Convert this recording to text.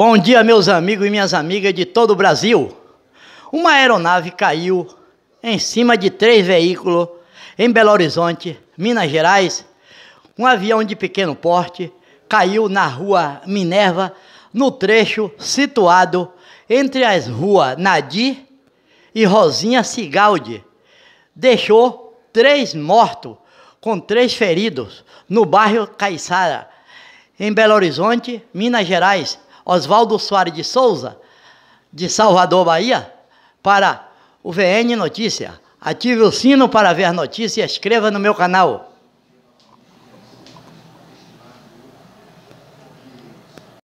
Bom dia, meus amigos e minhas amigas de todo o Brasil. Uma aeronave caiu em cima de três veículos em Belo Horizonte, Minas Gerais. Um avião de pequeno porte caiu na rua Minerva, no trecho situado entre as ruas Nadir e Rosinha Cigaldi. Deixou três mortos com três feridos no bairro Caiçara, em Belo Horizonte, Minas Gerais. Oswaldo Soares de Souza, de Salvador, Bahia, para o VN Notícia. Ative o sino para ver notícias e inscreva no meu canal.